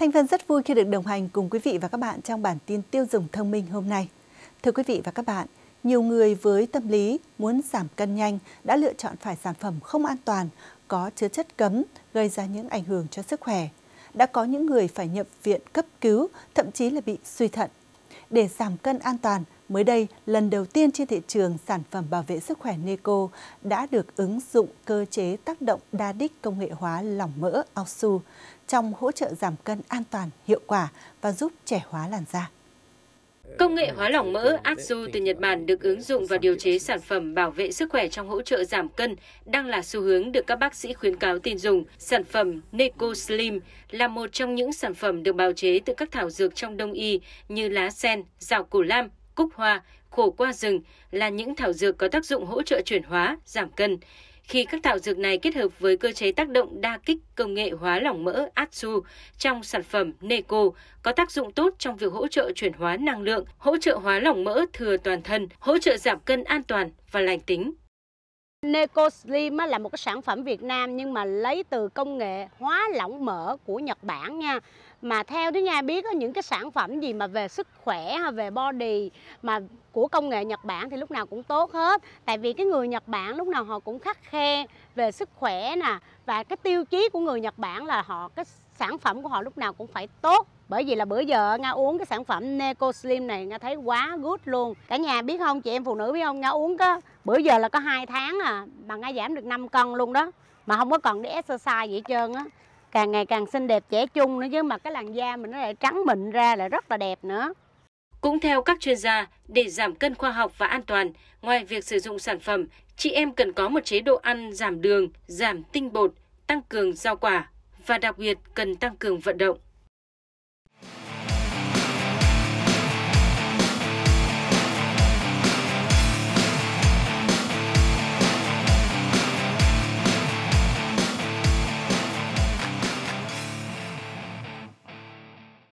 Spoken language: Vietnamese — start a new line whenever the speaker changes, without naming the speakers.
Thanh Vân rất vui khi được đồng hành cùng quý vị và các bạn trong bản tin tiêu dùng thông minh hôm nay. Thưa quý vị và các bạn, nhiều người với tâm lý muốn giảm cân nhanh đã lựa chọn phải sản phẩm không an toàn, có chứa chất cấm gây ra những ảnh hưởng cho sức khỏe. Đã có những người phải nhập viện cấp cứu, thậm chí là bị suy thận để giảm cân an toàn, mới đây lần đầu tiên trên thị trường sản phẩm bảo vệ sức khỏe Neco đã được ứng dụng cơ chế tác động đa đích công nghệ hóa lỏng mỡ Aosu trong hỗ trợ giảm cân an toàn, hiệu quả và giúp trẻ hóa làn da.
Công nghệ hóa lỏng mỡ Atsu từ Nhật Bản được ứng dụng vào điều chế sản phẩm bảo vệ sức khỏe trong hỗ trợ giảm cân đang là xu hướng được các bác sĩ khuyến cáo tin dùng. Sản phẩm Neko Slim là một trong những sản phẩm được bào chế từ các thảo dược trong đông y như lá sen, rào củ lam, cúc hoa, khổ qua rừng là những thảo dược có tác dụng hỗ trợ chuyển hóa, giảm cân khi các thảo dược này kết hợp với cơ chế tác động đa kích công nghệ hóa lỏng mỡ Atsu trong sản phẩm Neco có tác dụng tốt trong việc hỗ trợ chuyển hóa năng lượng, hỗ trợ hóa lỏng mỡ thừa toàn thân, hỗ trợ giảm cân an toàn và lành tính.
Neco Slim là một cái sản phẩm Việt Nam nhưng mà lấy từ công nghệ hóa lỏng mỡ của Nhật Bản nha mà theo Thúy Nga biết những cái sản phẩm gì mà về sức khỏe hay về body mà của công nghệ Nhật Bản thì lúc nào cũng tốt hết tại vì cái người Nhật Bản lúc nào họ cũng khắc khe về sức khỏe nè và cái tiêu chí của người Nhật Bản là họ cái sản phẩm của họ lúc nào cũng phải tốt bởi vì là bữa giờ nga uống cái sản phẩm Neco Slim này nga thấy quá good luôn cả nhà biết không chị em phụ nữ biết không nga uống có bữa giờ là có hai tháng à mà nga giảm được 5 cân luôn đó mà không có cần đi exercise gì hết trơn á càng ngày càng xinh đẹp trẻ trung nữa chứ mà cái làn da mình nó lại trắng mịn ra là rất là đẹp nữa.
Cũng theo các chuyên gia, để giảm cân khoa học và an toàn, ngoài việc sử dụng sản phẩm, chị em cần có một chế độ ăn giảm đường, giảm tinh bột, tăng cường rau quả và đặc biệt cần tăng cường vận động.